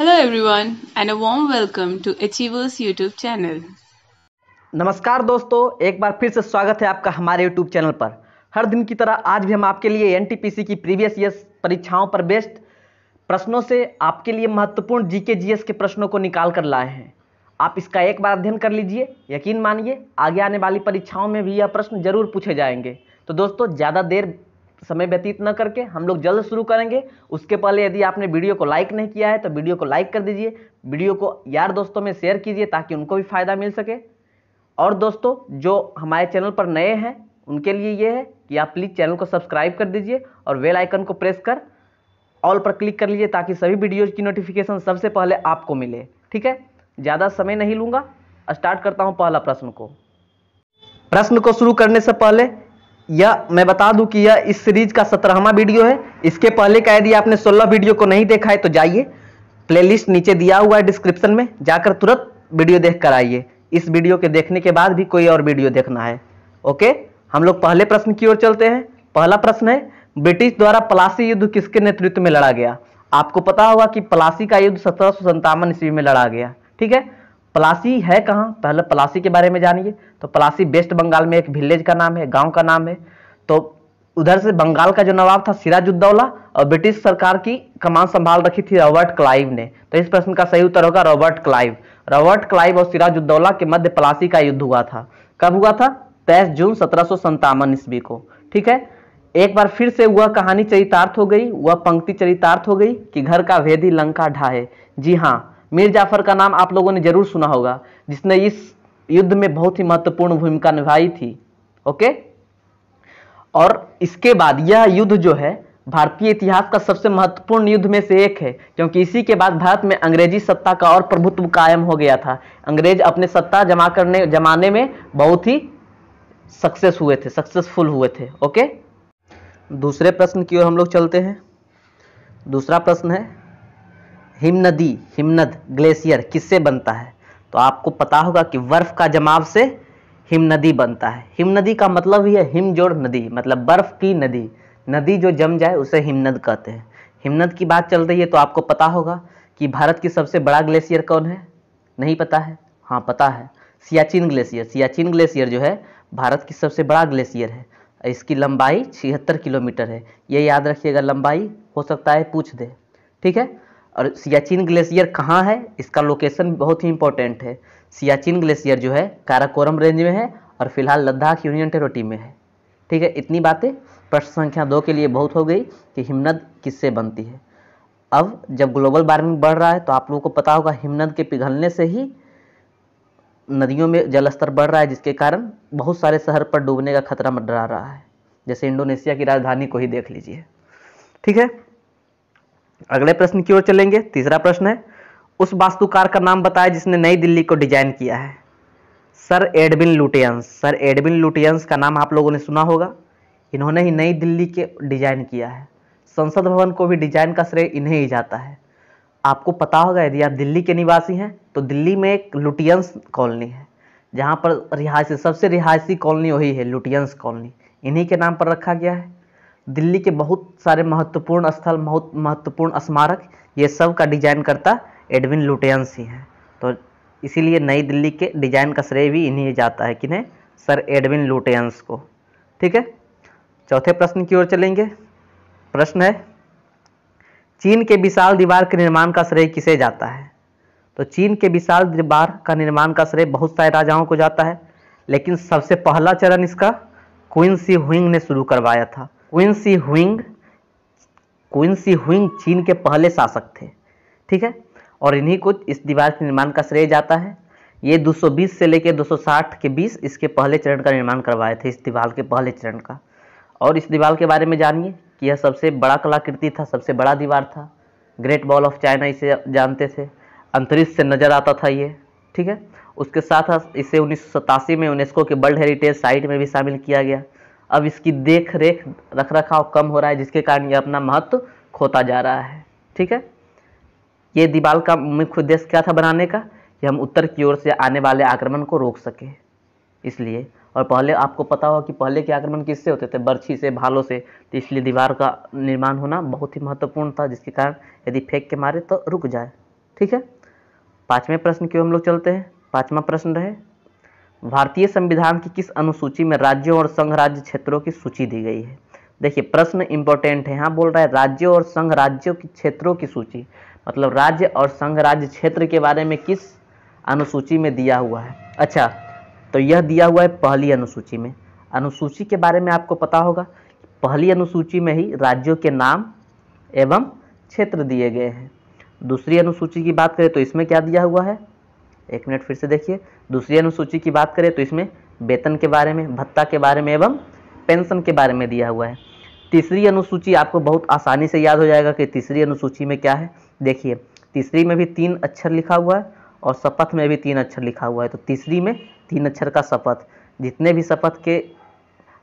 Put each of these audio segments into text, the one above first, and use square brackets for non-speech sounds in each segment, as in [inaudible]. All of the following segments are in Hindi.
hello everyone and a warm welcome to achievers YouTube channel नमस्कार दोस्तों एक बार फिर से स्वागत है आपका हमारे यूट्यूब चैनल पर हर दिन की तरह आज भी हम आपके लिए एन की प्रीवियस ईयर परीक्षाओं पर बेस्ट प्रश्नों से आपके लिए महत्वपूर्ण जी के जीएस के प्रश्नों को निकाल कर लाए हैं आप इसका एक बार अध्ययन कर लीजिए यकीन मानिए आगे आने वाली परीक्षाओं में भी यह प्रश्न जरूर पूछे जाएंगे तो दोस्तों ज़्यादा देर समय व्यतीत न करके हम लोग जल्द शुरू करेंगे उसके पहले यदि आपने वीडियो को लाइक नहीं किया है तो वीडियो को लाइक कर दीजिए वीडियो को यार दोस्तों में शेयर कीजिए ताकि उनको भी फ़ायदा मिल सके और दोस्तों जो हमारे चैनल पर नए हैं उनके लिए ये है कि आप प्लीज़ चैनल को सब्सक्राइब कर दीजिए और वेल आइकन को प्रेस कर ऑल पर क्लिक कर लीजिए ताकि सभी वीडियोज़ की नोटिफिकेशन सबसे पहले आपको मिले ठीक है ज़्यादा समय नहीं लूँगा स्टार्ट करता हूँ पहला प्रश्न को प्रश्न को शुरू करने से पहले यह मैं बता दूं कि यह इस सीरीज का सत्रहवा वीडियो है इसके पहले का यदि आपने सोलह वीडियो को नहीं देखा है तो जाइए प्लेलिस्ट नीचे दिया हुआ है डिस्क्रिप्शन में जाकर तुरंत वीडियो देख कर आइए इस वीडियो के देखने के बाद भी कोई और वीडियो देखना है ओके हम लोग पहले प्रश्न की ओर चलते हैं पहला प्रश्न है ब्रिटिश द्वारा पलासी युद्ध किसके नेतृत्व में लड़ा गया आपको पता होगा कि पलासी का युद्ध सत्रह ईस्वी में लड़ा गया ठीक है पलासी है कहाँ पहले पलासी के बारे में जानिए तो पलासी वेस्ट बंगाल में एक विलेज का नाम है गांव का नाम है तो उधर से बंगाल का जो नवाब था सिराजुद्दौला और ब्रिटिश सरकार की कमान संभाल रखी थी रॉबर्ट क्लाइव ने तो इस प्रश्न का सही उत्तर होगा रॉबर्ट क्लाइव रॉबर्ट क्लाइव और सिराजुद्दौला के मध्य पलासी का युद्ध हुआ था कब हुआ था तेईस जून सत्रह ईस्वी को ठीक है एक बार फिर से वह कहानी चरितार्थ हो गई वह पंक्ति चरितार्थ हो गई कि घर का वेदी लंका ढाहे जी हाँ मीर जाफर का नाम आप लोगों ने जरूर सुना होगा जिसने इस युद्ध में बहुत ही महत्वपूर्ण भूमिका निभाई थी ओके और इसके बाद यह युद्ध जो है भारतीय इतिहास का सबसे महत्वपूर्ण युद्ध में से एक है क्योंकि इसी के बाद भारत में अंग्रेजी सत्ता का और प्रभुत्व कायम हो गया था अंग्रेज अपने सत्ता जमा करने जमाने में बहुत ही सक्सेस हुए थे सक्सेसफुल हुए थे ओके दूसरे प्रश्न की ओर हम लोग चलते हैं दूसरा प्रश्न है हिमनदी हिमनद ग्लेशियर किससे बनता है तो आपको पता होगा कि बर्फ का जमाव से हिमनदी बनता है हिमनदी का मतलब ही है हिमजोड़ नदी मतलब बर्फ की नदी नदी जो जम जाए उसे हिमनद कहते हैं हिमनद की बात चल रही है तो आपको पता होगा कि भारत की सबसे बड़ा ग्लेशियर कौन है नहीं पता है हाँ पता है सियाचिन ग्लेशियर सियाचिन ग्लेशियर जो है भारत की सबसे बड़ा ग्लेशियर है इसकी लंबाई छिहत्तर किलोमीटर है ये याद रखिएगा लंबाई हो सकता है पूछ दे ठीक है और सियाचिन ग्लेशियर कहाँ है इसका लोकेशन बहुत ही इंपॉर्टेंट है सियाचिन ग्लेशियर जो है काराकोरम रेंज में है और फिलहाल लद्दाख यूनियन टेरोटी में है ठीक है इतनी बातें प्रश्न संख्या दो के लिए बहुत हो गई कि हिमनद किससे बनती है अब जब ग्लोबल वार्मिंग बढ़ रहा है तो आप लोगों को पता होगा हिमनद के पिघलने से ही नदियों में जलस्तर बढ़ रहा है जिसके कारण बहुत सारे शहर पर डूबने का खतरा मंडरा रहा है जैसे इंडोनेशिया की राजधानी को ही देख लीजिए ठीक है अगले प्रश्न की ओर चलेंगे तीसरा प्रश्न है उस वास्तुकार का नाम बताया जिसने नई दिल्ली को डिजाइन किया है sir Edwin Lutyens sir Edwin Lutyens का नाम आप लोगों ने सुना होगा इन्होंने ही नई दिल्ली के डिजाइन किया है संसद भवन को भी डिजाइन का श्रेय इन्हें ही जाता है आपको पता होगा यदि आप दिल्ली के निवासी हैं तो दिल्ली में एक लुटियंस कॉलोनी है जहाँ पर रिहायशी सबसे रिहायशी कॉलोनी वही है लुटियंस कॉलोनी इन्हीं के नाम पर रखा गया है दिल्ली के बहुत सारे महत्वपूर्ण स्थल बहुत महत्वपूर्ण स्मारक ये सब का डिजाइन करता एडविन लुटियंस ही है तो इसीलिए नई दिल्ली के डिजाइन का श्रेय भी इन्हीं जाता है किन्हें सर एडविन लुटियंस को ठीक है चौथे प्रश्न की ओर चलेंगे प्रश्न है चीन के विशाल दीवार के निर्माण का श्रेय किसे जाता है तो चीन के विशाल दीवार का निर्माण का श्रेय बहुत सारे राजाओं को जाता है लेकिन सबसे पहला चरण इसका क्वीन सी हुइंग ने शुरू करवाया था क्विंसी हुइंग क्विंसी हुइंग चीन के पहले शासक थे ठीक है और इन्हीं को इस दीवार के निर्माण का श्रेय जाता है ये 220 से लेकर 260 के बीच इसके पहले चरण का निर्माण करवाए थे इस दीवार के पहले चरण का और इस दीवार के बारे में जानिए कि यह सबसे बड़ा कलाकृति था सबसे बड़ा दीवार था ग्रेट वॉल ऑफ चाइना इसे जानते थे अंतरिक्ष से नज़र आता था ये ठीक है उसके साथ इसे उन्नीस में यूनेस्को के वर्ल्ड हेरिटेज साइट में भी शामिल किया गया अब इसकी देख रेख रख रखाव कम हो रहा है जिसके कारण ये अपना महत्व खोता जा रहा है ठीक है ये दीवार का मुख्य उद्देश्य क्या था बनाने का कि हम उत्तर की ओर से आने वाले आक्रमण को रोक सकें इसलिए और पहले आपको पता होगा कि पहले के आक्रमण किससे होते थे बर्छी से भालों से तो इसलिए दीवार का निर्माण होना बहुत ही महत्वपूर्ण था जिसके कारण यदि फेंक के मारे तो रुक जाए ठीक है पाँचवें प्रश्न क्यों हम लोग चलते हैं पाँचवा प्रश्न रहे भारतीय संविधान की किस अनुसूची में राज्यों और संघ राज्य क्षेत्रों की सूची दी गई है देखिए प्रश्न इंपॉर्टेंट है यहाँ बोल रहा है राज्यों और संघ राज्यों की क्षेत्रों की सूची मतलब राज्य और संघ राज्य क्षेत्र के बारे में किस अनुसूची में दिया हुआ है अच्छा तो यह दिया हुआ है पहली अनुसूची में अनुसूची के बारे में आपको पता होगा पहली अनुसूची में ही राज्यों के नाम एवं क्षेत्र दिए गए हैं दूसरी अनुसूची की बात करें तो इसमें क्या दिया हुआ है एक मिनट फिर से देखिए दूसरी अनुसूची की बात करें तो इसमें वेतन के बारे में भत्ता के बारे में एवं पेंशन के बारे में दिया हुआ है तीसरी अनुसूची आपको बहुत आसानी से याद हो जाएगा कि तीसरी अनुसूची में क्या है देखिए तीसरी में भी तीन अक्षर लिखा हुआ है और शपथ में भी तीन अक्षर लिखा हुआ है तो तीसरी में तीन अक्षर का शपथ जितने भी शपथ के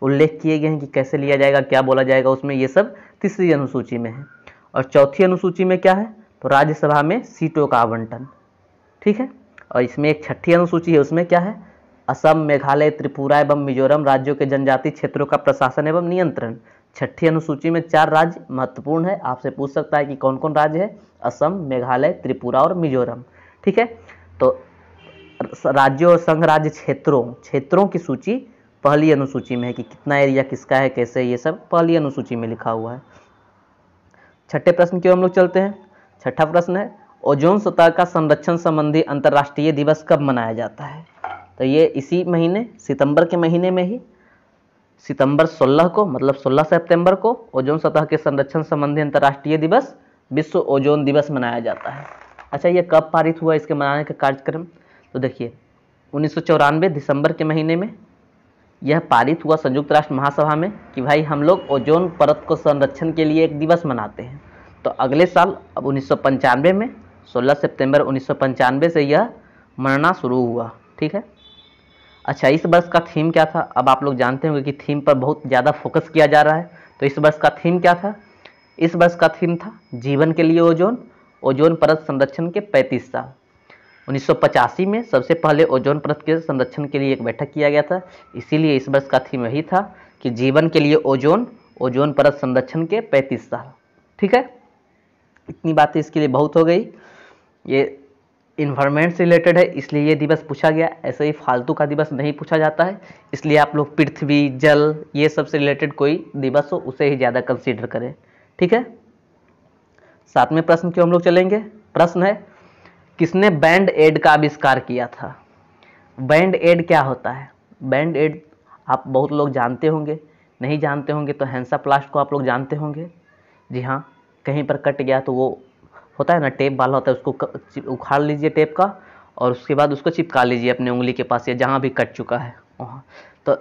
उल्लेख किए गए हैं कि कैसे लिया जाएगा क्या बोला जाएगा उसमें ये सब तीसरी अनुसूची में है और चौथी अनुसूची में क्या है तो राज्यसभा में सीटों का आवंटन ठीक है और इसमें एक छठी अनुसूची है उसमें क्या है असम मेघालय त्रिपुरा एवं मिजोरम राज्यों के जनजातीय क्षेत्रों का प्रशासन एवं नियंत्रण छठी अनुसूची में चार राज्य महत्वपूर्ण है आपसे पूछ सकता है कि कौन कौन राज्य है असम मेघालय त्रिपुरा और मिजोरम ठीक है तो राज्यों और संघ राज्य क्षेत्रों क्षेत्रों की सूची पहली अनुसूची में है कि कितना एरिया किसका है कैसे ये सब पहली अनुसूची में लिखा हुआ है छठे प्रश्न की हम लोग चलते हैं छठा प्रश्न है ओजोन सतह का संरक्षण संबंधी अंतर्राष्ट्रीय दिवस कब मनाया जाता है तो ये इसी महीने सितंबर के महीने में ही सितंबर 16 को मतलब 16 सितंबर को ओजोन सतह के संरक्षण संबंधी अंतर्राष्ट्रीय दिवस विश्व ओजोन दिवस मनाया जाता है अच्छा ये कब पारित हुआ इसके मनाने का कार्यक्रम तो देखिए उन्नीस दिसंबर के महीने में यह पारित हुआ संयुक्त राष्ट्र महासभा में कि भाई हम लोग ओजोन परत को संरक्षण के लिए एक दिवस मनाते हैं तो अगले साल अब उन्नीस में 16 सितंबर उन्नीस से यह मरना शुरू हुआ ठीक है अच्छा इस वर्ष का थीम क्या था अब आप लोग जानते होंगे कि थीम पर बहुत ज़्यादा फोकस किया जा रहा है तो इस वर्ष का थीम क्या था इस वर्ष का थीम था जीवन के लिए ओजोन ओजोन परत संरक्षण के 35 साल उन्नीस में सबसे पहले ओजोन परत के संरक्षण के लिए एक बैठक किया गया था इसीलिए इस वर्ष का थीम यही था कि जीवन के लिए ओजोन ओजोन परत संरक्षण के 35 साल ठीक है इतनी बातें इसके लिए बहुत हो गई ये इन्वायरमेंट से रिलेटेड है इसलिए ये दिवस पूछा गया ऐसे ही फालतू का दिवस नहीं पूछा जाता है इसलिए आप लोग पृथ्वी जल ये सब से रिलेटेड कोई दिवस हो उसे ही ज़्यादा कंसीडर करें ठीक है सातवें प्रश्न क्यों हम लोग चलेंगे प्रश्न है किसने बैंड एड का आविष्कार किया था बैंड एड क्या होता है बैंड एड आप बहुत लोग जानते होंगे नहीं जानते होंगे तो हैंसा प्लास्ट को आप लोग जानते होंगे जी हाँ कहीं पर कट गया तो वो होता है ना टेप वाला होता है उसको उखाड़ लीजिए टेप का और उसके बाद उसको चिपका लीजिए अपने उंगली के पास या जहाँ भी कट चुका है वहाँ तो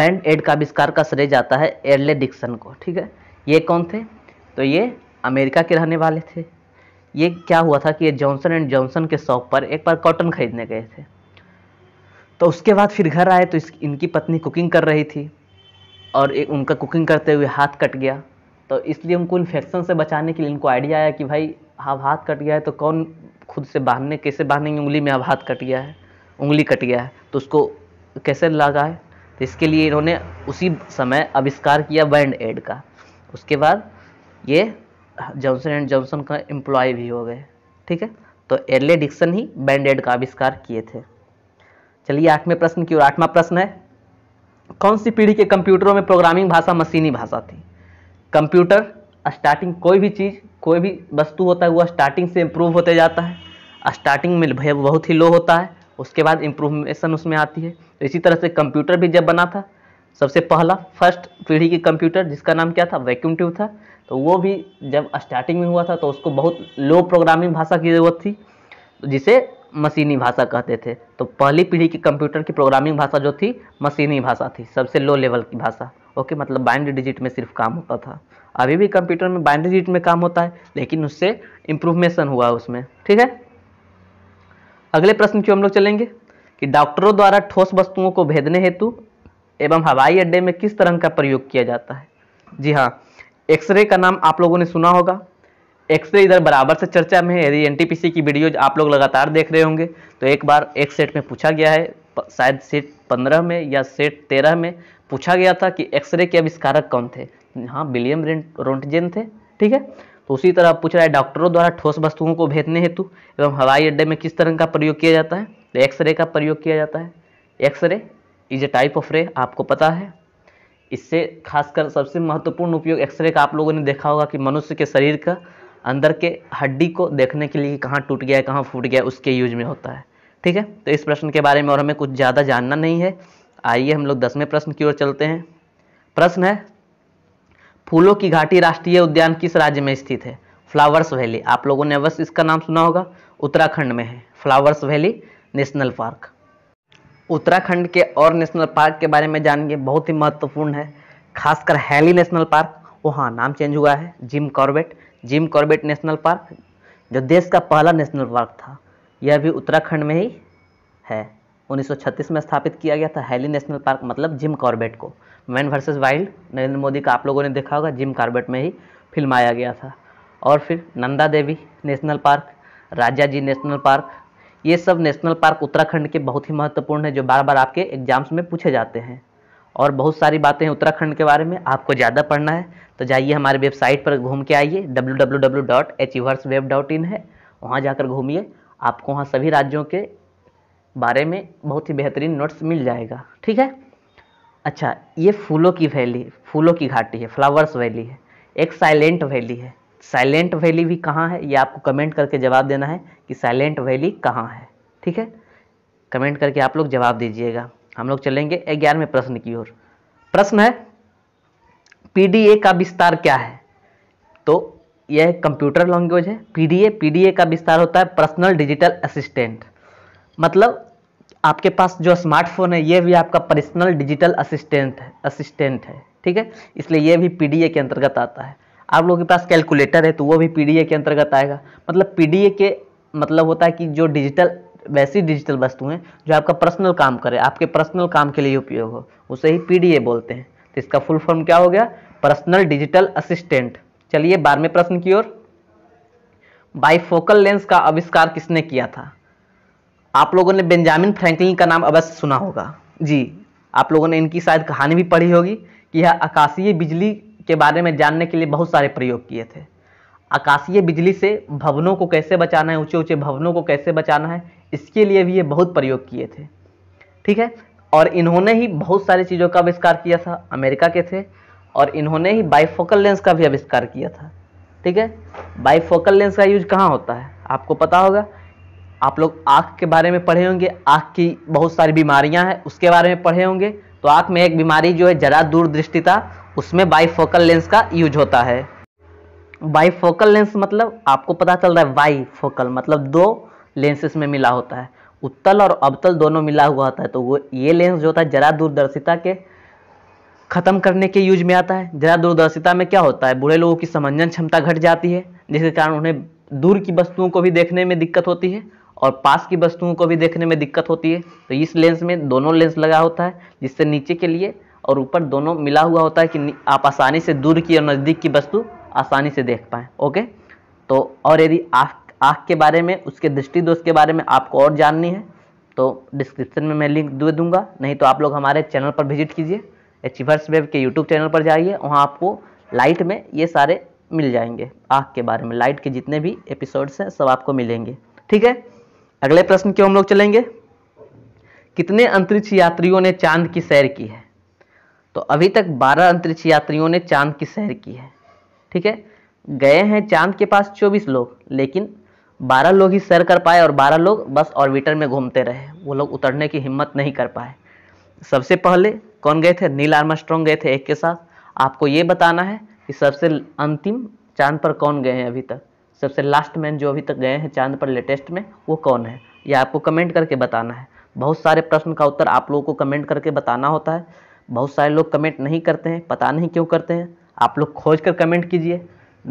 बैंड एड का आविष्कार का श्रेय जाता है एरले डिक्सन को ठीक है ये कौन थे तो ये अमेरिका के रहने वाले थे ये क्या हुआ था कि ये जॉनसन एंड जॉनसन के शॉप पर एक बार कॉटन खरीदने गए थे तो उसके बाद फिर घर आए तो इस इनकी पत्नी कुकिंग कर रही थी और एक उनका कुकिंग करते हुए हाथ कट गया तो इसलिए उनको इन्फेक्शन से बचाने के लिए इनको आइडिया आया कि भाई अब हाथ कट गया है तो कौन खुद से बांधने कैसे बांधेंगे उंगली में अब हाथ कट गया है उंगली कट गया है तो उसको कैसे लगाए तो इसके लिए इन्होंने उसी समय आविष्कार किया बैंड एड का उसके बाद ये जॉनसन एंड जॉनसन का एम्प्लॉय भी हो गए ठीक है तो एरले डिक्सन ही बैंड एड का आविष्कार किए थे चलिए आठवें प्रश्न की ओर आठवां प्रश्न है कौन सी पीढ़ी के कंप्यूटरों में प्रोग्रामिंग भाषा मशीनी भाषा थी कंप्यूटर स्टार्टिंग कोई भी चीज़ कोई भी वस्तु होता है वह स्टार्टिंग से इम्प्रूव होते जाता है स्टार्टिंग में बहुत ही लो होता है उसके बाद इम्प्रूवमेशन उसमें आती है तो इसी तरह से कंप्यूटर भी जब बना था सबसे पहला फर्स्ट पीढ़ी की कंप्यूटर जिसका नाम क्या था वैक्यूम ट्यूब था तो वो भी जब स्टार्टिंग में हुआ था तो उसको बहुत लो प्रोग्रामिंग भाषा की ज़रूरत थी जिसे मशीनी भाषा कहते थे तो पहली पीढ़ी की कंप्यूटर की प्रोग्रामिंग भाषा जो थी मशीनी भाषा थी सबसे लो लेवल की भाषा ओके मतलब बाइंड डिजिट में सिर्फ काम होता था अभी भी कंप्यूटर में बाइनरी डिजिट में काम होता है लेकिन उससे इम्प्रूवमेशन हुआ उसमें ठीक है अगले प्रश्न की हम लोग चलेंगे कि डॉक्टरों द्वारा ठोस वस्तुओं को भेदने हेतु एवं हवाई अड्डे में किस तरह का प्रयोग किया जाता है जी हाँ एक्सरे का नाम आप लोगों ने सुना होगा एक्सरे इधर बराबर से चर्चा में है यदि एन की वीडियो आप लोग लगातार देख रहे होंगे तो एक बार एक सेट में पूछा गया है शायद सेट पंद्रह में या सेट तेरह में पूछा गया था कि एक्सरे के आविष्कारक कौन थे हाँ विलियम रोंटजेन थे ठीक है तो उसी तरह पूछ रहा है डॉक्टरों द्वारा ठोस वस्तुओं को भेदने हेतु एवं हवाई अड्डे में किस तरह का प्रयोग किया जाता है तो एक्सरे का प्रयोग किया जाता है x ray is a type of ray आपको पता है इससे खासकर सबसे महत्वपूर्ण उपयोग एक्सरे का आप लोगों ने देखा होगा कि मनुष्य के शरीर का अंदर के हड्डी को देखने के लिए कहाँ टूट गया है कहाँ फूट गया उसके यूज में होता है ठीक है तो इस प्रश्न के बारे में और हमें कुछ ज़्यादा जानना नहीं है आइए हम लोग दसवें प्रश्न की ओर चलते हैं प्रश्न है फूलों की घाटी राष्ट्रीय उद्यान किस राज्य में स्थित है फ्लावर्स वैली आप लोगों ने अवश्य इसका नाम सुना होगा उत्तराखंड में है flowers valley national park Uttarakhand के और नेशनल पार्क के बारे में जानेंगे बहुत ही महत्वपूर्ण है खासकर हैली नेशनल पार्क वो हाँ नाम चेंज हुआ है Jim Corbett Jim Corbett national park जो देश का पहला नेशनल पार्क था यह भी उत्तराखंड में ही है 1936 में स्थापित किया गया था हैली नेशनल पार्क मतलब जिम कॉर्बेट को man versus wild Narendra Modi का आप लोगों ने देखा होगा जिम कॉर्बेट में ही फिल्माया गया था और फिर Nanda Devi national park Rajaji national park ये सब नेशनल पार्क उत्तराखंड के बहुत ही महत्वपूर्ण है जो बार बार आपके एग्जाम्स में पूछे जाते हैं और बहुत सारी बातें हैं उत्तराखंड के बारे में आपको ज़्यादा पढ़ना है तो जाइए हमारे वेबसाइट पर घूम के आइए W W W dot H है वहाँ जाकर घूमिए आपको वहाँ सभी राज्यों के बारे में बहुत ही बेहतरीन नोट्स मिल जाएगा ठीक है अच्छा ये फूलों की वैली फूलों की घाटी है फ्लावर्स वैली है एक साइलेंट वैली है साइलेंट वैली भी कहाँ है ये आपको कमेंट करके जवाब देना है कि साइलेंट वैली कहाँ है ठीक है कमेंट करके आप लोग जवाब दीजिएगा हम लोग चलेंगे ग्यारहवें प्रश्न की ओर प्रश्न है पीडीए का विस्तार क्या है तो यह कंप्यूटर लैंग्वेज है पीडीए पीडीए का विस्तार होता है पर्सनल डिजिटल असिस्टेंट मतलब आपके पास जो स्मार्टफोन है ये भी आपका पर्सनल डिजिटल असिस्टेंट है असिस्टेंट है ठीक है इसलिए ये भी पी के अंतर्गत आता है आप लोगों के पास कैलकुलेटर है तो वो भी पी के अंतर्गत आएगा मतलब पी के मतलब होता है कि जो डिजिटल वैसी डिजिटल वस्तुएं जो आपका पर्सनल काम करे आपके पर्सनल काम के लिए उपयोग हो उसे ही पी बोलते हैं तो इसका फुल फॉर्म क्या हो गया पर्सनल डिजिटल असिस्टेंट चलिए बारहवें प्रश्न की ओर बाईफोकल लेंस का आविष्कार किसने किया था आप लोगों ने बेंजामिन फ्रैंकलिन का नाम अवश्य सुना होगा जी आप लोगों ने इनकी शायद कहानी भी पढ़ी होगी कि यह आकाशीय बिजली के बारे में जानने के लिए बहुत सारे प्रयोग किए थे आकाशीय बिजली से भवनों को कैसे बचाना है ऊंचे ऊंचे भवनों को कैसे बचाना है इसके लिए भी ये बहुत प्रयोग किए थे ठीक है और इन्होंने ही बहुत सारी चीज़ों का आविष्कार किया था अमेरिका के थे और इन्होंने ही बाईफोकल लेंस का भी आविष्कार किया था ठीक है बाईफोकल लेंस का यूज कहाँ होता है आपको पता होगा आप लोग आँख के बारे में पढ़े होंगे आँख की बहुत सारी बीमारियां हैं उसके बारे में पढ़े होंगे तो आँख में एक बीमारी जो है जरा दूरदृष्टिता उसमें बाईफोकल लेंस का यूज होता है बाईफोकल लेंस मतलब आपको पता चल रहा है बाईफोकल मतलब दो लेंसेस में मिला होता है उत्तल और अवतल दोनों मिला हुआ होता है तो वो ये लेंस जो होता है जरा दूरदर्शिता के खत्म करने के यूज में आता है जरा दूरदर्शिता में क्या होता है बूढ़े लोगों की समंजन क्षमता घट जाती है जिसके कारण उन्हें दूर की वस्तुओं को भी देखने में दिक्कत होती है और पास की वस्तुओं को भी देखने में दिक्कत होती है तो इस लेंस में दोनों लेंस लगा होता है जिससे नीचे के लिए और ऊपर दोनों मिला हुआ होता है कि आप आसानी से दूर की और नज़दीक की वस्तु आसानी से देख पाएँ ओके तो और यदि आँख आँख के बारे में उसके दृष्टि दोष के बारे में आपको और जाननी है तो डिस्क्रिप्शन में मैं लिंक दे दूँगा नहीं तो आप लोग हमारे चैनल पर विजिट कीजिए एचिवर्स वेब के यूट्यूब चैनल पर जाइए वहाँ आपको लाइट में ये सारे मिल जाएंगे आँख के बारे में लाइट के जितने भी एपिसोड्स हैं सब आपको मिलेंगे ठीक है अगले प्रश्न क्यों हम लोग चलेंगे कितने अंतरिक्ष यात्रियों ने चांद की सैर की है तो अभी तक 12 अंतरिक्ष यात्रियों ने चांद की सैर की है ठीक है गए हैं चांद के पास 24 लोग लेकिन 12 लोग ही सैर कर पाए और 12 लोग बस ऑर्बिटर में घूमते रहे वो लोग उतरने की हिम्मत नहीं कर पाए सबसे पहले कौन गए थे नील स्ट्रॉन्ग गए थे एक के साथ आपको ये बताना है कि सबसे अंतिम चांद पर कौन गए हैं अभी तक सबसे लास्ट मैन जो अभी तक गए हैं चांद पर लेटेस्ट में वो कौन है यह आपको कमेंट करके बताना है बहुत सारे प्रश्न का उत्तर आप लोगों को कमेंट करके बताना होता है बहुत सारे लोग कमेंट नहीं करते हैं पता नहीं क्यों करते हैं आप लोग खोज कर कमेंट कीजिए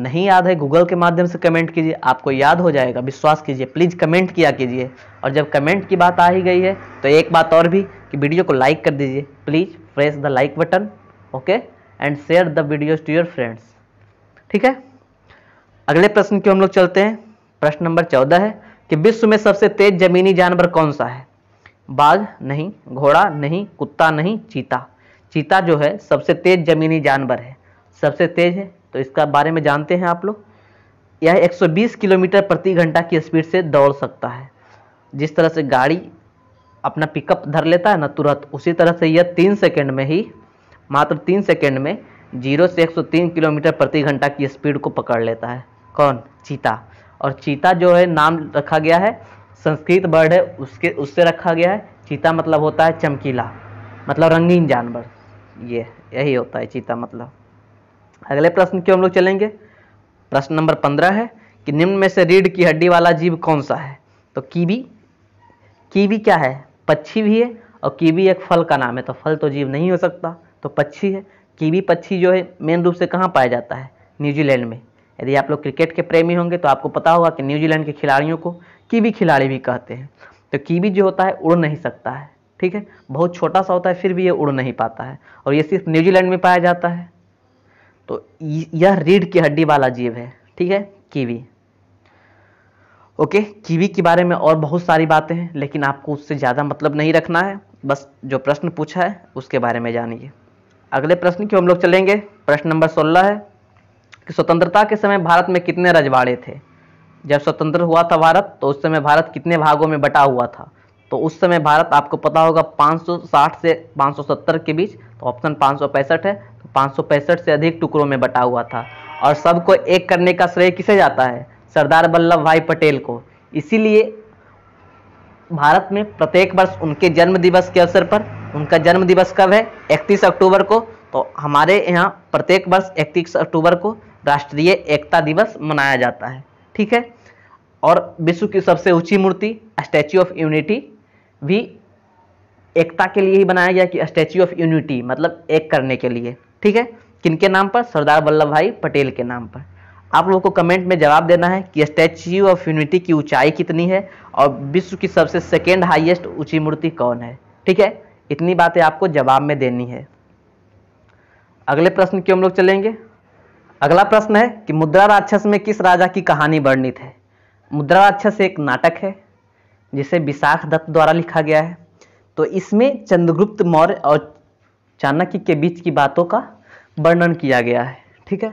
नहीं याद है गूगल के माध्यम से कमेंट कीजिए आपको याद हो जाएगा विश्वास कीजिए प्लीज़ कमेंट किया कीजिए और जब कमेंट की बात आ ही गई है तो एक बात और भी कि वीडियो को लाइक कर दीजिए please press the like button okay and share the videos to your friends ठीक है अगले प्रश्न की हम लोग चलते हैं प्रश्न नंबर चौदह है कि विश्व में सबसे तेज जमीनी जानवर कौन सा है बाघ नहीं घोड़ा नहीं कुत्ता नहीं चीता चीता जो है सबसे तेज जमीनी जानवर है सबसे तेज है तो इसका बारे में जानते हैं आप लोग यह 120 किलोमीटर प्रति घंटा की स्पीड से दौड़ सकता है जिस तरह से गाड़ी अपना पिकअप धर लेता है ना तुरंत उसी तरह से यह तीन सेकेंड में ही मात्र तीन सेकेंड में जीरो से एक किलोमीटर प्रति घंटा की स्पीड को पकड़ लेता है कौन चीता और चीता जो है नाम रखा गया है संस्कृत वर्ड है उसके उससे रखा गया है चीता मतलब होता है चमकीला मतलब रंगीन जानवर ये यही होता है चीता मतलब अगले प्रश्न क्यों हम लोग चलेंगे प्रश्न नंबर पंद्रह है कि निम्न में से रीढ़ की हड्डी वाला जीव कौन सा है तो कीवी कीवी क्या है पक्षी भी है और कीवी एक फल का नाम है तो फल तो जीव नहीं हो सकता तो पक्षी है कीवी पक्षी जो है मेन रूप से कहाँ पाया जाता है न्यूजीलैंड में यदि आप लोग क्रिकेट के प्रेमी होंगे तो आपको पता होगा कि न्यूजीलैंड के खिलाड़ियों को कीवी खिलाड़ी भी कहते हैं तो कीवी जो होता है उड़ नहीं सकता है ठीक है बहुत छोटा सा होता है फिर भी ये उड़ नहीं पाता है और ये सिर्फ न्यूजीलैंड में पाया जाता है तो यह रीढ़ की हड्डी वाला जीव है ठीक है कीवी ओके कीवी के बारे में और बहुत सारी बातें हैं लेकिन आपको उससे ज़्यादा मतलब नहीं रखना है बस जो प्रश्न पूछा है उसके बारे में जानिए अगले प्रश्न की हम लोग चलेंगे प्रश्न नंबर सोलह है कि स्वतंत्रता के समय भारत में कितने रजवाड़े थे जब स्वतंत्र हुआ था भारत तो उस समय भारत कितने भागों में बटा हुआ था तो उस समय भारत आपको पता होगा 560 से 570 के बीच तो ऑप्शन पाँच है तो पाँच से अधिक टुकड़ों में बटा हुआ था और सबको एक करने का श्रेय किसे जाता है सरदार वल्लभ भाई पटेल को इसीलिए भारत में प्रत्येक वर्ष उनके जन्म दिवस के अवसर पर उनका जन्म दिवस कब है 31 अक्टूबर को तो हमारे यहाँ प्रत्येक वर्ष 31 अक्टूबर को राष्ट्रीय एकता दिवस मनाया जाता है ठीक है और विश्व की सबसे ऊंची मूर्ति स्टैच्यू ऑफ यूनिटी भी एकता के लिए ही बनाया गया कि स्टैच्यू ऑफ यूनिटी मतलब एक करने के लिए ठीक है किनके नाम पर सरदार वल्लभ भाई पटेल के नाम पर आप लोगों को कमेंट में जवाब देना है कि स्टैच्यू ऑफ यूनिटी की ऊंचाई कितनी है और विश्व की सबसे सेकेंड हाइएस्ट ऊंची मूर्ति कौन है ठीक है इतनी बातें आपको जवाब में देनी है अगले प्रश्न की हम लोग चलेंगे अगला प्रश्न है कि मुद्रा राक्षस में किस राजा की कहानी वर्णित है मुद्रा राक्षस एक नाटक है जिसे विशाख दत्त द्वारा लिखा गया है तो इसमें चंद्रगुप्त मौर्य और चाणक्य के बीच की बातों का वर्णन किया गया है ठीक है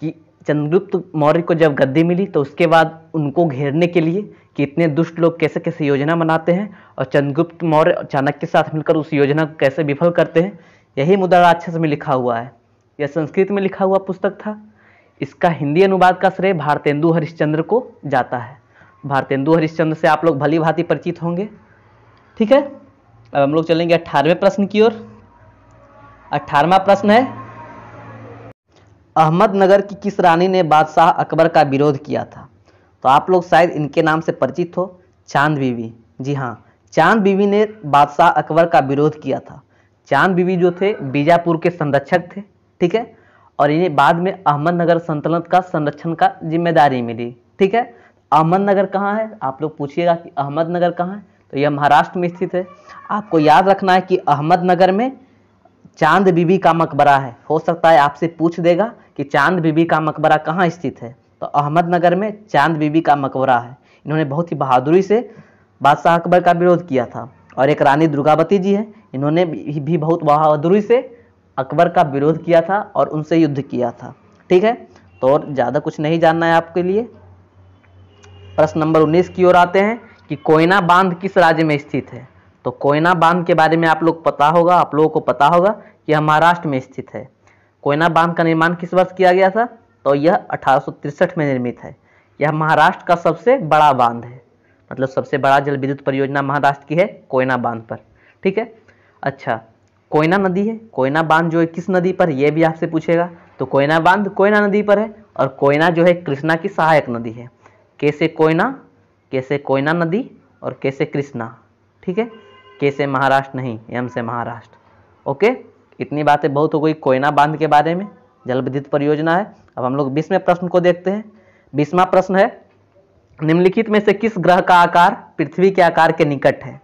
कि चंद्रगुप्त मौर्य को जब गद्दी मिली तो उसके बाद उनको घेरने के लिए कि इतने दुष्ट लोग कैसे कैसे योजना बनाते हैं और चंद्रगुप्त मौर्य और चाणक्य के साथ मिलकर उस योजना को कैसे विफल करते हैं यही मुद्रा राक्षस में लिखा हुआ है यह संस्कृत में लिखा हुआ पुस्तक था इसका हिंदी अनुवाद का श्रेय भारतेंदु हरिश्चंद्र को जाता है भारतेंदु हरिश्चंद्र से आप लोग भली भांति परिचित होंगे ठीक है अब हम लोग चलेंगे अट्ठारहवें प्रश्न की ओर अट्ठारहवा प्रश्न है अहमदनगर की किस रानी ने बादशाह अकबर का विरोध किया था तो आप लोग शायद इनके नाम से परिचित हो चांद बीवी जी हाँ चांद बीवी ने बादशाह अकबर का विरोध किया था चांद बीवी जो थे बीजापुर के संरक्षक थे ठीक है और इन्हें बाद में अहमदनगर संतुलन का संरक्षण का जिम्मेदारी मिली ठीक है अहमदनगर कहाँ है आप लोग पूछिएगा कि अहमदनगर कहाँ है तो यह महाराष्ट्र में स्थित है आपको याद रखना है कि अहमदनगर में चांद बीबी का मकबरा है हो सकता है आपसे पूछ देगा कि चांद बीबी का मकबरा कहाँ स्थित है तो अहमदनगर में चांद बीबी का मकबरा है इन्होंने बहुत ही बहादुरी से बादशाह अकबर का विरोध किया था और एक रानी दुर्गावती जी है इन्होंने भी बहुत बहादुरी से अकबर का विरोध किया था और उनसे युद्ध किया था ठीक है तो और ज़्यादा कुछ नहीं जानना है आपके लिए प्रश्न नंबर 19 की ओर आते हैं कि कोयना बांध किस राज्य में स्थित है तो कोयना बांध के बारे में आप लोग पता होगा आप लोगों को पता होगा कि यह महाराष्ट्र में स्थित है कोयना बांध का निर्माण किस वर्ष किया गया था तो यह अठारह में निर्मित है यह महाराष्ट्र का सबसे बड़ा बांध है मतलब सबसे बड़ा जल विद्युत परियोजना महाराष्ट्र की है कोयना बांध पर ठीक है अच्छा कोयना नदी है कोयना बांध जो है किस नदी पर यह भी आपसे पूछेगा तो कोयना बांध कोयना नदी पर है और कोयना जो है कृष्णा की सहायक नदी है कैसे कोयना कैसे कोयना नदी और कैसे कृष्णा ठीक है कैसे महाराष्ट्र नहीं एम से महाराष्ट्र ओके इतनी बातें बहुत हो गई कोयना बांध के बारे में जल विद्युत परियोजना है अब हम लोग बीसवें प्रश्न को देखते हैं बीसवा प्रश्न है निम्नलिखित में से किस ग्रह का आकार पृथ्वी के आकार के निकट है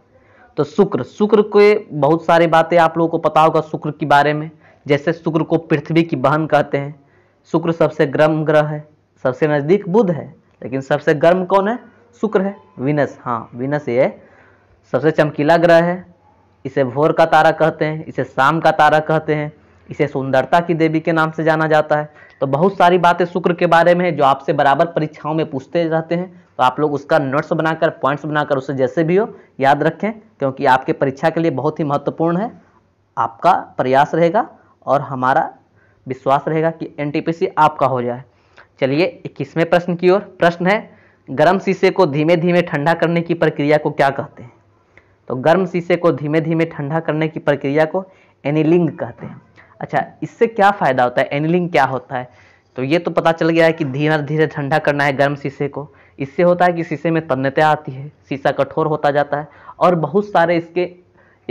तो शुक्र शुक्र के बहुत सारी बातें आप लोगों को पता होगा शुक्र के बारे में जैसे शुक्र को पृथ्वी की बहन कहते हैं शुक्र सबसे गर्म ग्रह है सबसे नज़दीक बुध है लेकिन सबसे गर्म कौन है शुक्र है विनस हाँ विनस ये सबसे चमकीला ग्रह है इसे भोर का तारा कहते हैं इसे शाम का तारा कहते हैं इसे सुंदरता की देवी के नाम से जाना जाता है तो बहुत सारी बातें शुक्र के बारे में है जो आपसे बराबर परीक्षाओं में पूछते रहते हैं तो आप लोग उसका नोट्स बनाकर पॉइंट्स बनाकर उसे जैसे भी हो याद रखें क्योंकि आपके परीक्षा के लिए बहुत ही महत्वपूर्ण है आपका प्रयास रहेगा और हमारा विश्वास रहेगा कि एन आपका हो जाए चलिए इक्कीसवें प्रश्न की ओर प्रश्न है गर्म शीशे को धीमे धीमे ठंडा करने की प्रक्रिया को क्या कहते हैं तो गर्म शीशे को धीमे धीमे ठंडा करने की प्रक्रिया को एनिलिंग कहते हैं अच्छा इससे क्या फ़ायदा होता है एनिलिंग क्या होता है तो ये तो पता चल गया है कि धीरे धीरे ठंडा करना है गर्म शीशे को इससे होता है कि शीशे में तन्नता आती है शीशा कठोर होता जाता है और बहुत सारे इसके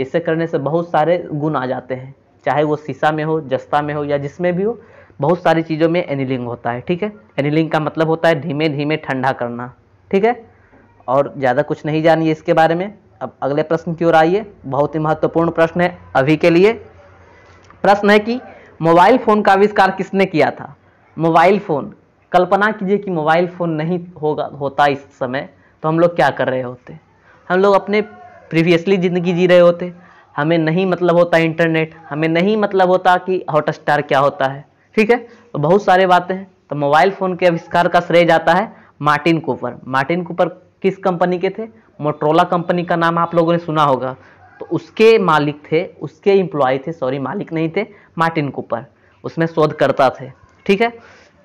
इसे करने से बहुत सारे गुण आ जाते हैं चाहे वो शीशा में हो जस्ता में हो या जिसमें भी हो बहुत सारी चीज़ों में एनिलिंग होता है ठीक है एनिलिंग का मतलब होता है धीमे धीमे ठंडा करना ठीक है और ज़्यादा कुछ नहीं जानिए इसके बारे में अब अगले प्रश्न की ओर आइए बहुत ही महत्वपूर्ण प्रश्न है अभी के लिए प्रश्न है कि मोबाइल फ़ोन का आविष्कार किसने किया था मोबाइल फ़ोन कल्पना कीजिए कि मोबाइल फ़ोन नहीं होगा होता इस समय तो हम लोग क्या कर रहे होते हम लोग अपने प्रीवियसली ज़िंदगी जी रहे होते हमें नहीं मतलब होता इंटरनेट हमें नहीं मतलब होता कि हॉटस्टार क्या होता है ठीक है तो बहुत सारे बातें हैं तो मोबाइल फ़ोन के आविष्कार का श्रेय जाता है मार्टिन कूपर मार्टिन कूपर किस कंपनी के थे मोटरोला कंपनी का नाम आप लोगों ने सुना होगा तो उसके मालिक थे उसके इम्प्लॉय थे सॉरी मालिक नहीं थे मार्टिन कूपर उसमें शोधकर्ता थे ठीक है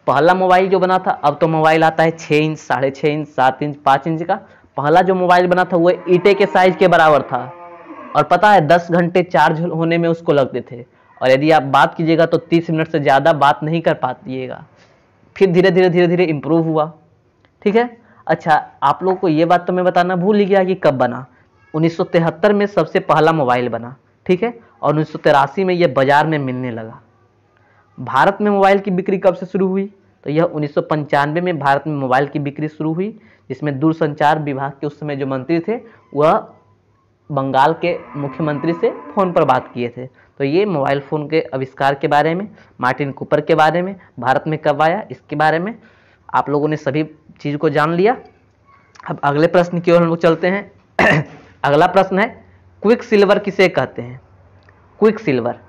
पहला मोबाइल जो बना था अब तो मोबाइल आता है छः इंच साढ़े छः इंच सात इंच पाँच इंच का पहला जो मोबाइल बना था वो ईटे के साइज के बराबर था और पता है दस घंटे चार्ज होने में उसको लगते थे और यदि आप बात कीजिएगा तो तीस मिनट से ज़्यादा बात नहीं कर पातीगा फिर धीरे धीरे धीरे धीरे इम्प्रूव हुआ ठीक है अच्छा आप लोगों को ये बात तो मैं बताना भूल ही गया कि कब बना उन्नीस में सबसे पहला मोबाइल बना ठीक है और उन्नीस में ये बाज़ार में मिलने लगा भारत में मोबाइल की बिक्री कब से शुरू हुई तो यह उन्नीस में भारत में मोबाइल की बिक्री शुरू हुई जिसमें दूरसंचार विभाग के उस समय जो मंत्री थे वह बंगाल के मुख्यमंत्री से फ़ोन पर बात किए थे तो ये मोबाइल फ़ोन के आविष्कार के बारे में मार्टिन कूपर के बारे में भारत में कब आया इसके बारे में आप लोगों ने सभी चीज़ को जान लिया अब अगले प्रश्न की ओर हम लोग चलते हैं [clears throat] अगला प्रश्न है क्विक सिल्वर किसे कहते हैं क्विक सिल्वर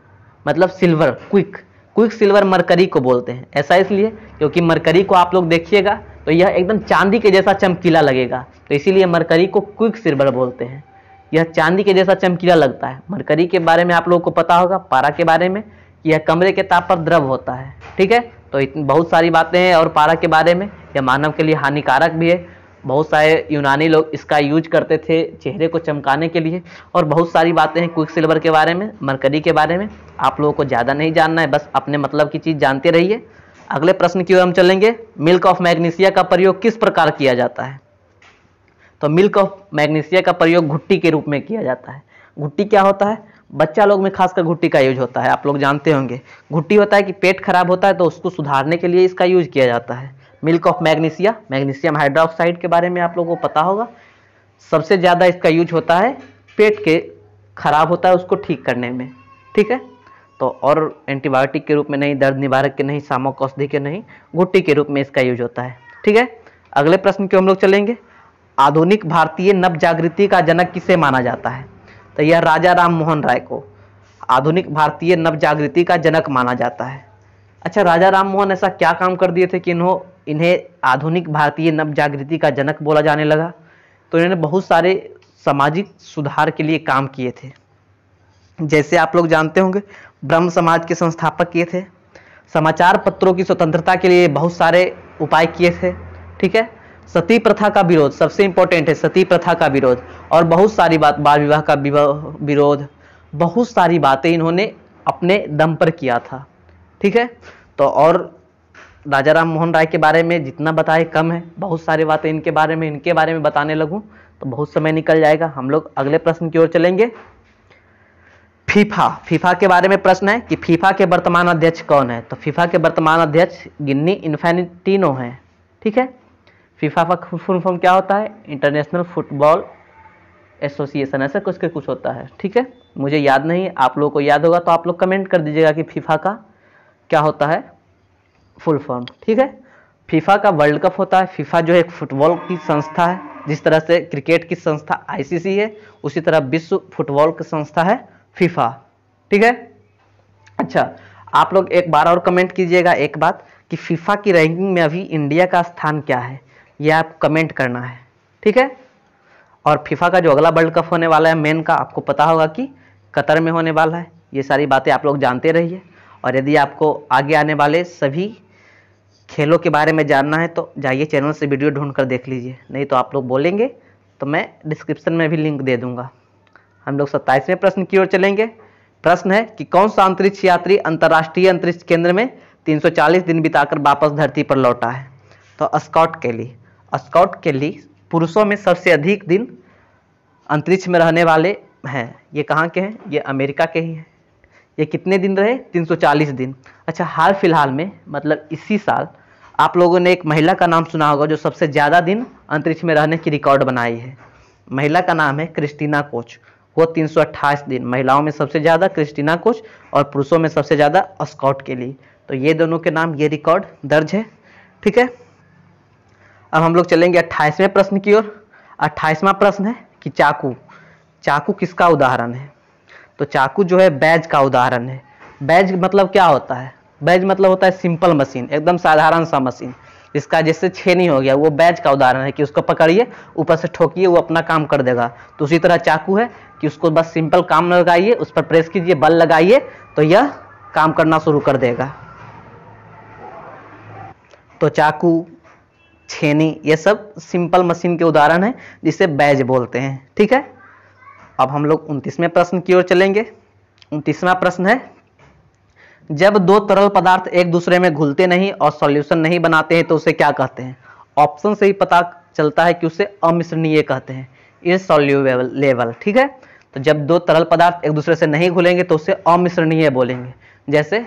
मतलब silver quick quick silver mercury को बोलते हैं ऐसा इसलिए क्योंकि मरकरी को आप लोग देखिएगा तो यह एकदम चांदी के जैसा चमकीला लगेगा तो इसीलिए मरकरी को क्विक सिल्वर बोलते हैं यह चांदी के जैसा चमकीला लगता है मरकरी के बारे में आप लोगों को पता होगा पारा के बारे में कि यह कमरे के ताप पर द्रव होता है ठीक है तो बहुत सारी बातें हैं और पारा के बारे में यह मानव के लिए हानिकारक भी है बहुत सारे यूनानी लोग इसका यूज करते थे चेहरे को चमकाने के लिए और बहुत सारी बातें हैं क्विक सिल्वर के बारे में मरकरी के बारे में आप लोगों को ज़्यादा नहीं जानना है बस अपने मतलब की चीज़ जानते रहिए अगले प्रश्न की ओर हम चलेंगे मिल्क ऑफ मैग्नीसिया का प्रयोग किस प्रकार किया जाता है तो मिल्क ऑफ मैग्नीसिया का प्रयोग घुट्टी के रूप में किया जाता है घुट्टी क्या होता है बच्चा लोग में खासकर घुट्टी का यूज होता है आप लोग जानते होंगे घुट्टी होता है कि पेट खराब होता है तो उसको सुधारने के लिए इसका यूज किया जाता है milk of magnesia magnesium hydroxide के बारे में आप लोगों को पता होगा सबसे ज़्यादा इसका यूज होता है पेट के खराब होता है उसको ठीक करने में ठीक है तो और एंटीबायोटिक के रूप में नहीं दर्द निवारक के नहीं सामक औषधि के नहीं घुट्टी के रूप में इसका यूज होता है ठीक है अगले प्रश्न क्यों हम लोग चलेंगे आधुनिक भारतीय नव जागृति का जनक किसे माना जाता है तो यह राजा राम मोहन राय को आधुनिक भारतीय नव जागृति का जनक माना जाता है अच्छा राजा राम मोहन ऐसा क्या काम कर दिए थे कि इन्हों इन्हें आधुनिक भारतीय नव जागृति का जनक बोला जाने लगा तो इन्होंने बहुत सारे सामाजिक सुधार के लिए काम किए थे जैसे आप लोग जानते होंगे ब्रह्म समाज के संस्थापक किए थे समाचार पत्रों की स्वतंत्रता के लिए बहुत सारे उपाय किए थे ठीक है सती प्रथा का विरोध सबसे इंपॉर्टेंट है सती प्रथा का विरोध और बहुत सारी बात बाल विवाह का विरोध बहुत सारी बातें इन्होंने अपने दम पर किया था ठीक है तो और राजा राम मोहन राय के बारे में जितना बताए कम है बहुत सारी बातें इनके बारे में इनके बारे में बताने लगूँ तो बहुत समय निकल जाएगा हम लोग अगले प्रश्न की ओर चलेंगे फीफा फीफा के बारे में प्रश्न है कि फीफा के वर्तमान अध्यक्ष कौन है तो फीफा के वर्तमान अध्यक्ष गिन्नी इन्फेनिटिनो हैं ठीक है फीफा का फुल फॉर्म क्या होता है इंटरनेशनल फुटबॉल एसोसिएशन ऐसा कुछ के कुछ होता है ठीक है मुझे याद नहीं आप लोगों को याद होगा तो आप लोग कमेंट कर दीजिएगा कि फीफा का क्या होता है फुल फॉर्म ठीक है फीफा का वर्ल्ड कप होता है फीफा जो है एक फुटबॉल की संस्था है जिस तरह से क्रिकेट की संस्था आईसीसी है उसी तरह विश्व फुटबॉल की संस्था है फीफा ठीक है अच्छा आप लोग एक बार और कमेंट कीजिएगा एक बात कि फीफा की रैंकिंग में अभी इंडिया का स्थान क्या है यह आप कमेंट करना है ठीक है और फीफा का जो अगला वर्ल्ड कप होने वाला है मेन का आपको पता होगा कि कतर में होने वाला है ये सारी बातें आप लोग जानते रहिए और यदि आपको आगे आने वाले सभी खेलों के बारे में जानना है तो जाइए चैनल से वीडियो ढूंढ कर देख लीजिए नहीं तो आप लोग बोलेंगे तो मैं डिस्क्रिप्शन में भी लिंक दे दूंगा हम लोग सत्ताईसवें प्रश्न की ओर चलेंगे प्रश्न है कि कौन सा अंतरिक्ष यात्री अंतर्राष्ट्रीय अंतरिक्ष केंद्र में 340 दिन बिताकर वापस धरती पर लौटा है तो स्कॉट केली स्कॉट केली पुरुषों में सबसे अधिक दिन अंतरिक्ष में रहने वाले हैं ये कहाँ के हैं ये अमेरिका के ही हैं ये कितने दिन रहे 340 दिन अच्छा हाल फिलहाल में मतलब इसी साल आप लोगों ने एक महिला का नाम सुना होगा जो सबसे ज़्यादा दिन अंतरिक्ष में रहने की रिकॉर्ड बनाई है महिला का नाम है क्रिस्टीना कोच वो तीन दिन महिलाओं में सबसे ज़्यादा क्रिस्टीना कोच और पुरुषों में सबसे ज़्यादा स्कॉट के लिए तो ये दोनों के नाम ये रिकॉर्ड दर्ज है ठीक है अब हम लोग चलेंगे अट्ठाईसवें प्रश्न की ओर अट्ठाईसवा प्रश्न है कि चाकू चाकू किसका उदाहरण है तो चाकू जो है बैज का उदाहरण है बैज मतलब क्या होता है बैज मतलब होता है सिंपल मशीन एकदम साधारण सा मशीन इसका जैसे छेनी हो गया वो बैज का उदाहरण है कि उसको पकड़िए ऊपर से ठोकिए वो अपना काम कर देगा तो उसी तरह चाकू है कि उसको बस सिंपल काम लगाइए उस पर प्रेस कीजिए बल लगाइए तो यह काम करना शुरू कर देगा तो चाकू छेनी ये सब सिंपल मशीन के उदाहरण हैं जिसे बैज बोलते हैं ठीक है अब हम लोग उनतीसवें प्रश्न की ओर चलेंगे उनतीसवा प्रश्न है जब दो तरल पदार्थ एक दूसरे में घुलते नहीं और सॉल्यूशन नहीं बनाते हैं तो उसे क्या कहते हैं ऑप्शन से ही पता चलता है कि उसे अमिश्रणीय कहते हैं ये सॉल्यूबल लेवल ठीक है तो जब दो तरल पदार्थ एक दूसरे से नहीं घुलेंगे तो उसे अमिश्रणीय बोलेंगे जैसे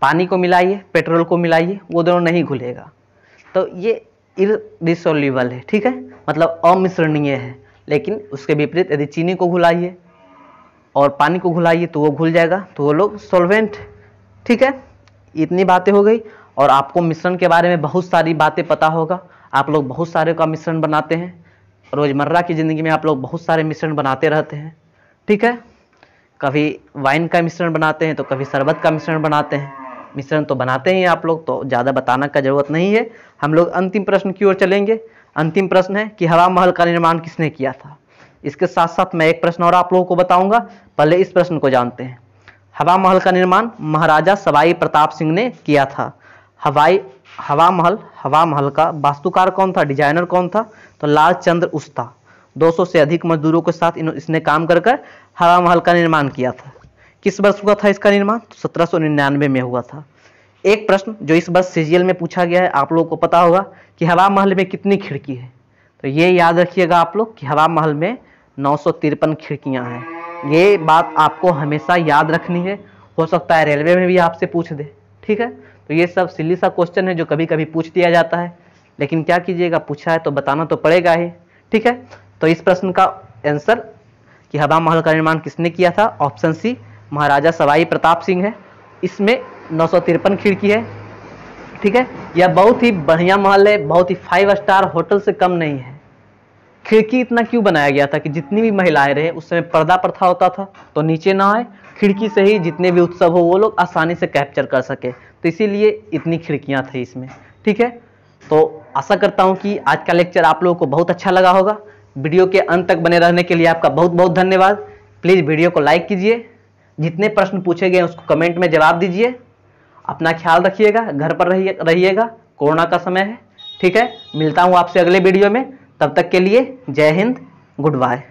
पानी को मिलाइए पेट्रोल को मिलाइए वो दोनों नहीं घुलेगा तो ये इिसोल्यूबल है ठीक है मतलब अमिश्रणीय है लेकिन उसके विपरीत यदि चीनी को घुलाइए और पानी को घुलाइए तो वो घुल जाएगा तो वो लोग सॉल्वेंट ठीक है इतनी बातें हो गई और आपको मिश्रण के बारे में बहुत सारी बातें पता होगा आप लोग बहुत सारे का मिश्रण बनाते हैं रोज़मर्रा की ज़िंदगी में आप लोग बहुत सारे मिश्रण बनाते रहते हैं ठीक है कभी वाइन का मिश्रण बनाते हैं तो कभी शरबत का मिश्रण बनाते हैं मिश्रण तो बनाते ही आप लोग तो ज़्यादा बताना का जरूरत नहीं है हम लोग अंतिम प्रश्न की ओर चलेंगे अंतिम प्रश्न है कि हवा महल का निर्माण किसने किया था इसके साथ साथ मैं एक प्रश्न और आप लोगों को बताऊंगा पहले इस प्रश्न को जानते हैं हवा महल का निर्माण महाराजा सवाई प्रताप सिंह ने किया था हवाई हवा महल हवा महल का वास्तुकार कौन था डिजाइनर कौन था तो लाल चंद्र उस्ता 200 से अधिक मजदूरों के साथ इन इसने काम कर कर हवा महल का निर्माण किया था किस वर्ष हुआ था इसका निर्माण तो सत्रह में हुआ था एक प्रश्न जो इस वर्ष सी में पूछा गया है आप लोगों को पता होगा कि हवा महल में कितनी खिड़की है तो ये याद रखिएगा आप लोग कि हवा महल में नौ खिड़कियां हैं ये बात आपको हमेशा याद रखनी है हो सकता है रेलवे में भी आपसे पूछ दे ठीक है तो ये सब सिली सा क्वेश्चन है जो कभी कभी पूछ दिया जाता है लेकिन क्या कीजिएगा पूछा है तो बताना तो पड़ेगा ही ठीक है तो इस प्रश्न का आंसर कि हवा महल का निर्माण किसने किया था ऑप्शन सी महाराजा सवाई प्रताप सिंह है इसमें नौ खिड़की है ठीक है यह बहुत ही बढ़िया महल है बहुत ही फाइव स्टार होटल से कम नहीं है खिड़की इतना क्यों बनाया गया था कि जितनी भी महिलाएं रहे उस समय पर्दा प्रथा होता था तो नीचे ना आए खिड़की से ही जितने भी उत्सव हो वो लोग आसानी से कैप्चर कर सके तो इसीलिए इतनी खिड़कियाँ थी इसमें ठीक है तो आशा करता हूँ कि आज का लेक्चर आप लोगों को बहुत अच्छा लगा होगा वीडियो के अंत तक बने रहने के लिए आपका बहुत बहुत धन्यवाद प्लीज़ वीडियो को लाइक कीजिए जितने प्रश्न पूछे गए उसको कमेंट में जवाब दीजिए अपना ख्याल रखिएगा घर पर रहिएगा कोरोना का समय है ठीक है मिलता हूँ आपसे अगले वीडियो में तब तक के लिए जय हिंद गुड बाय